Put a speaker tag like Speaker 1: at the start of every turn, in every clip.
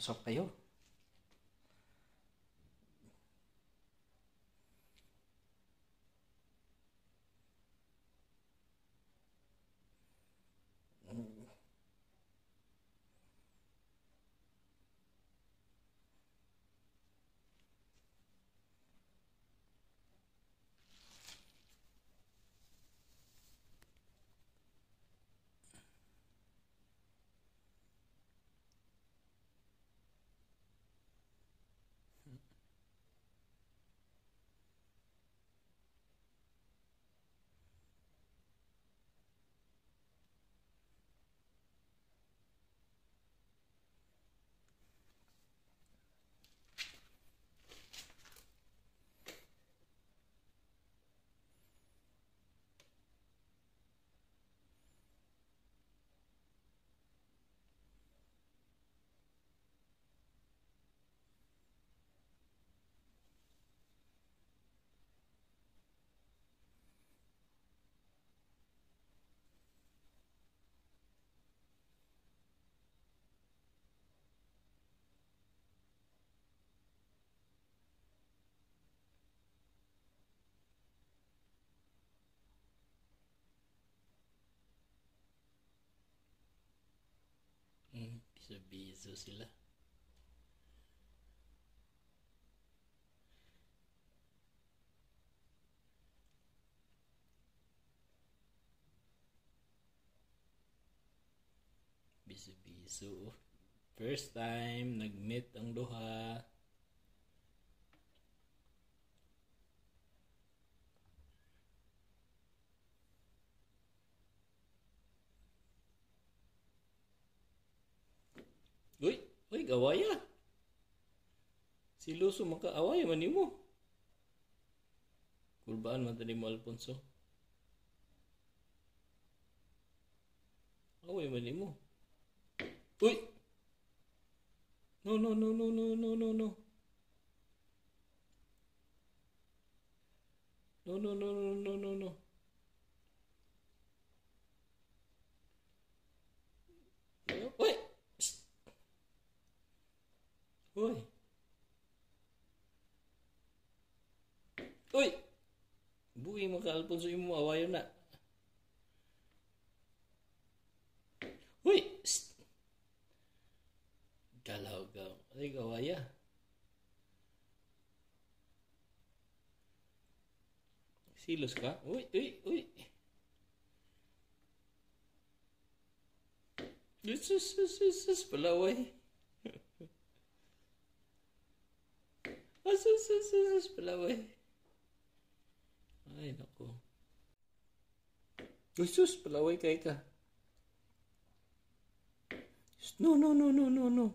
Speaker 1: Pasok kayo. sẽ bị giữ xí là bị giữ first time nag-meet ang duha awaya. Si Luso makaawaya man nimo. Kulbaan man tani mo Alfonso. Away man nimo. Uy! No, no, no, no, no, no, no, no. No, no, no, no, no, no, no. Uy! Uy! Uy! Buhi mo ka, Alfonso, yung mga awayo na. Uy! Psst! Galaw ka. Ay, gawaya. Silos ka? Uy, uy, uy! this is, this is, this palaway. sus, sus, sus, sus, palaway. Ay, nako. Jesus, palaway kay ka. No, no, no, no, no, no.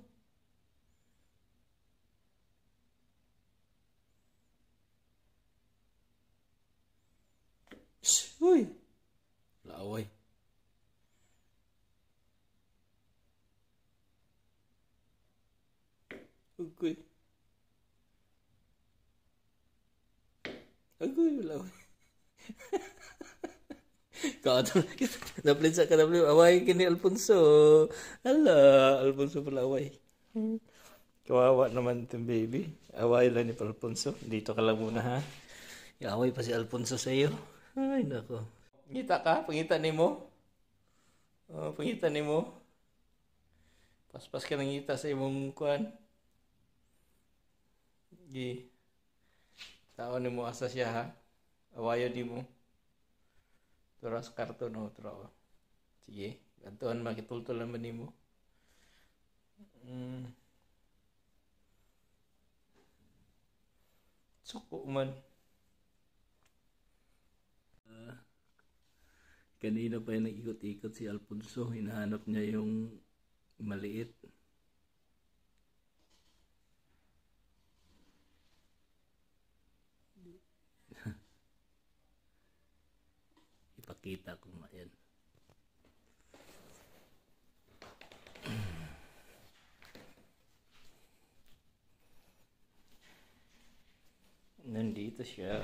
Speaker 1: Uy! Laway. Okay. law. Kato, naplit sa kanaplim, away kini Alfonso. Hala, Alfonso pala away. Kawawa naman itong baby. Away lang ni Alfonso. Dito ka lang muna ha. Away pa si Alfonso sa iyo. Ay, nako. Pangita ka? Pangita ni mo? Oh, pangita ni mo? Paspas ka ng ngita sa imong kuan. Gi. Taon ni mo asa siya ha awayadimu turas karton ho trawa sige gantuan makitultol naman nimo mm. suko man uh, kanina pa yung nag-ikot-ikot si Alfonso hinahanap niya yung maliit ipakita ko nga yan. Nandito siya.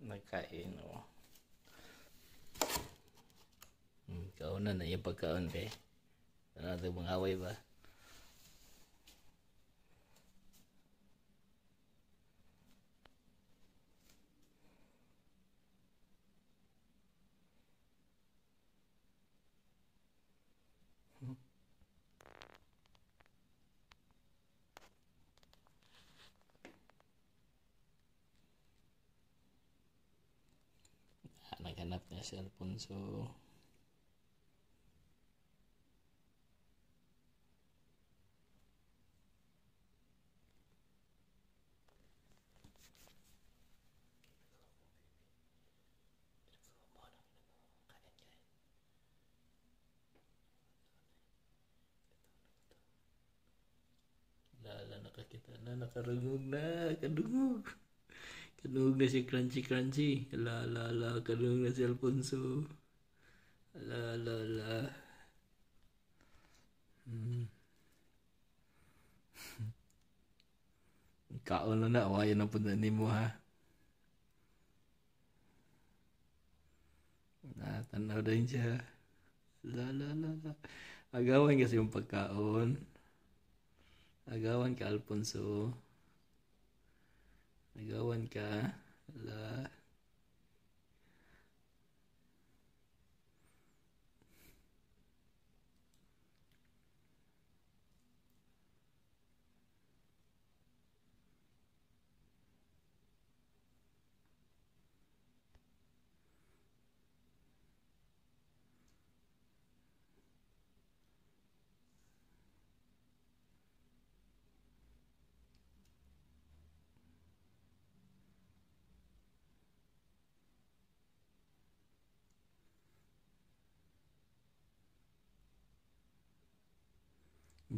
Speaker 1: Nagkain, o. Oh. Hmm, na na yung pagkaon, be. Ano ito, mga away ba? lah punya kita, nak Nakarugog na, kadugog. Kandung nasi crunchy crunchy. La la la kandung nasi Alfonso. La la la. Hmm. Kau nak nak wayan ah. nak pun ni mu ha. Nah, tanah dah inja. Ah. La la la la. Agawan kasi yung pagkaon. Agawan ka Alfonso. Nagawan ka. la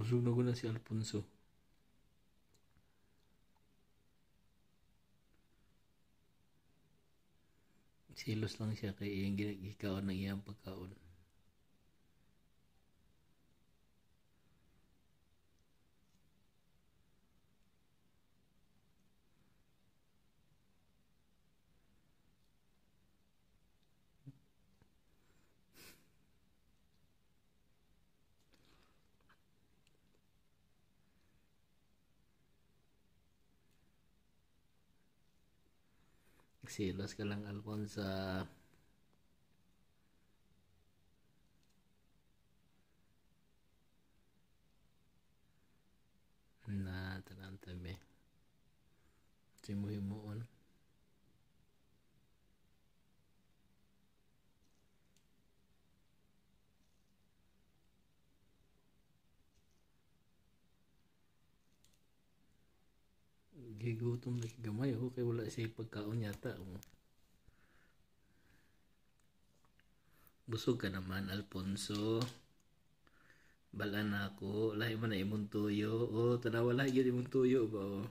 Speaker 1: Busog na si Alfonso. Silos lang siya kay iyang ginagikaon ng iyang pagkaon. nagsilos ka lang Alfonso na tanang tabi simuhimuon gigutom na gamay ho oh, kay wala kasi pagkaon yata oh. busog ka naman Alfonso bala na ako lahi man na imong tuyo o oh, tanawa lahi yun imong tuyo ba o oh.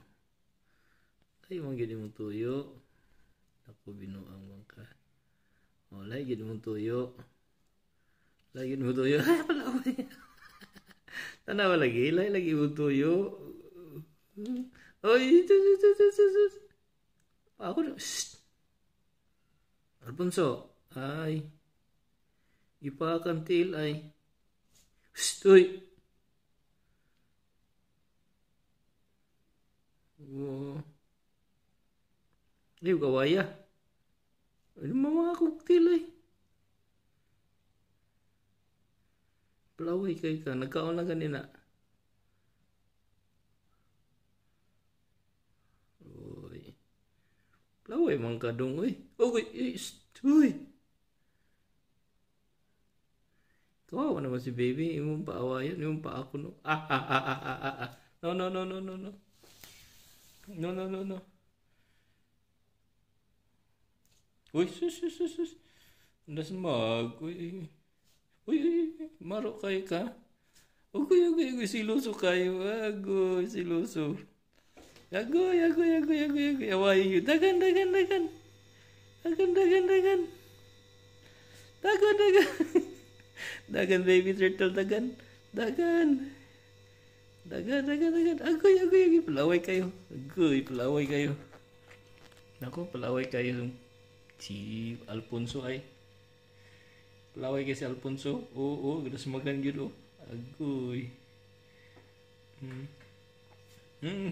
Speaker 1: lahi man yun imong tuyo ako binuang bangka o oh, lahi yun imong tuyo lahi yun imong tuyo ay pala oh. tanawa lagi lahi lagi imong tuyo Oy, sus, sus, sus, sus. Ako, shh! Alfonso, ay, ipakantil ay, shh, uy! Oh. Ay, kawaya. Ano mga cocktail ay? Palaway kayo ka, nagkaon lang kanina. mong kadong, uy, uy, uy, Kawawa naman si baby, imong paawayan, imong paako no. Ah, ah, ah, ah, ah, ah. No, no, no, no, no, no. No, no, no, no. Uy, sus, sus, sus, sus. Das mag, uy. Uy, uy, maro kay ka. Uy, uy, uy, siluso kayo. Agoy, siluso. Agoy, agoy, agoy, agoy, agoy. Awayin nyo. Dagan, dagan, dagan. Dagan, dagan, dagan. Dagan, dagan. dagan, baby turtle, dagan. Dagan. Dagan, dagan, dagan. Agoy, agoy, agoy. Palaway kayo. Agoy, palaway kayo. Nako, palaway kayo. Si Alfonso ay. Palaway kayo si Alfonso. Oo, oo. Gano'n sumagan yun, oh. Agoy. Hmm. Hmm.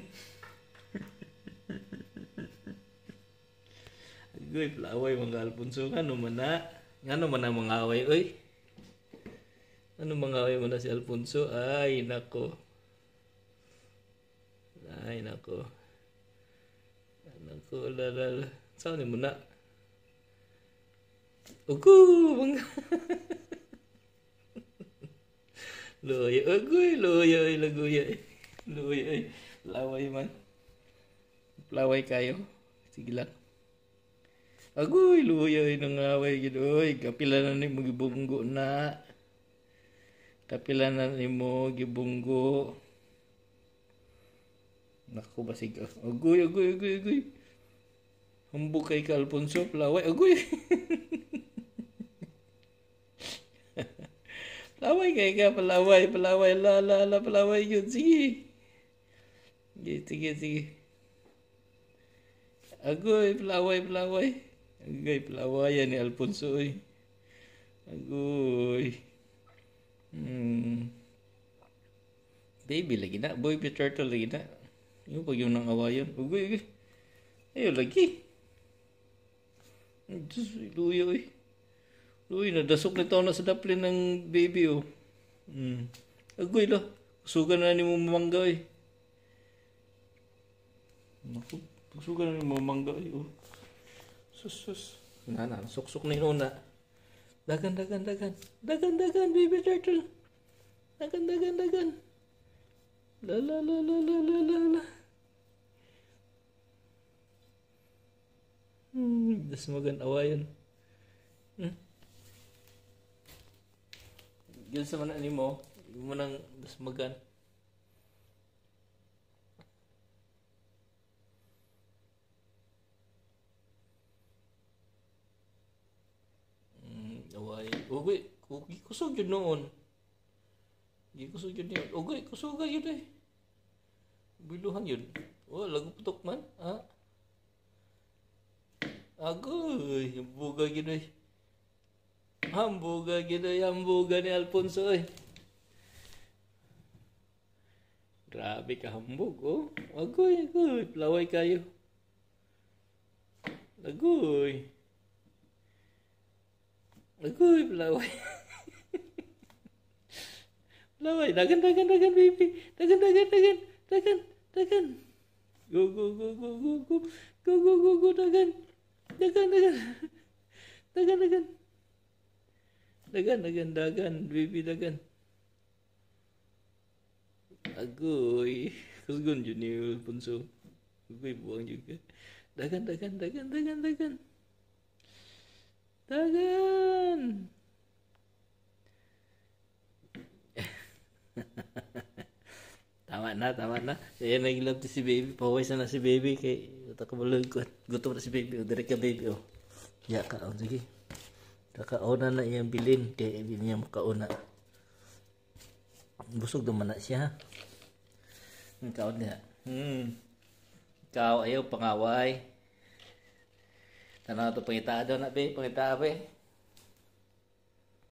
Speaker 1: Goy, palaway mga Alfonso. Ano man na? Ano man na mga away, oy? Ano mga away man na si Alfonso? Ay, nako. Ay, nako. Nako, lalala. Saan mo na? Ugo, mga... Loya, agoy, loya, laguya, loya, laway man. Laway kayo. Sige lang. Agoy, luya inong away gid oy, kapilanan nimo gibunggo na. Kapilanan nimo gibunggo. Nako basig. Agoy, agoy, agoy, agoy. Humbog kay ka Alfonso Plaway. Agoy. palaway kay ka, palaway, palaway, la, la, la, palaway yun. Sige. Sige, sige, sige. Agoy, palaway, palaway. Agay, palawayan ni Alfonso, oy. Agoy. Hmm. Baby lagi na. Boy, be turtle lagi na. Yung pag yung nang awayan. Ugoy, ugoy. Ayun lagi. Diyos, luya, oy. Luya, nadasok na tao na sa daplin ng baby, oh. Hmm. Agoy, lo. Sugan na ni mo mamangga, oy. Naku, sugan na ni mo mamangga, oy, oh. Sus, sus. Na, na. Suksok ni Nona. Dagan, dagan, dagan. Dagan, dagan, baby turtle. Dagan, dagan, dagan. La, la, la, la, la, la, la, la. Hmm, das magan awayan. Hmm? Gil sa manan mo, mo nang das magan. Ugoy, ugoy kusog yun noon. Gikusog yun yun. Ugoy, kusuga yun eh. Biluhan yun. Oh, lagu putok man. Ha? Agoy, buga yun eh. Hambuga yun eh. Hambuga ni Alfonso eh. Grabe ka hambog, oh. Agoy, agoy. Plaway kayo. Agoy. Agoy. Ui, belau. belau, dagan, dagan, dagan, baby. Dagan, dagan, dagan, dagan, dagan. Go, go, go, go, go, go. Go, go, go, go, dagan. Dagan, dagan. Dagan, dagan. Dagan, dagan, dagan, baby, dagan. Agoy. Kasgun, Junior, punso. Agoy, buang juga. Dagan, dagan, dagan, dagan, dagan. Dagan! tama na, tama na. Kaya naglove si baby. Pahuwais na na si baby. Kay utakabulag ko. Gutom na si baby. O, oh, direct ka baby. O. Oh. Ya ka. O, oh, sige. Kakauna na iyang bilin. Kaya ibig niya makauna. Busog naman na siya. Ang kaon niya. Hmm. Ikaw ayaw pangaway. Tanaw to pangitado na be, pangitado be.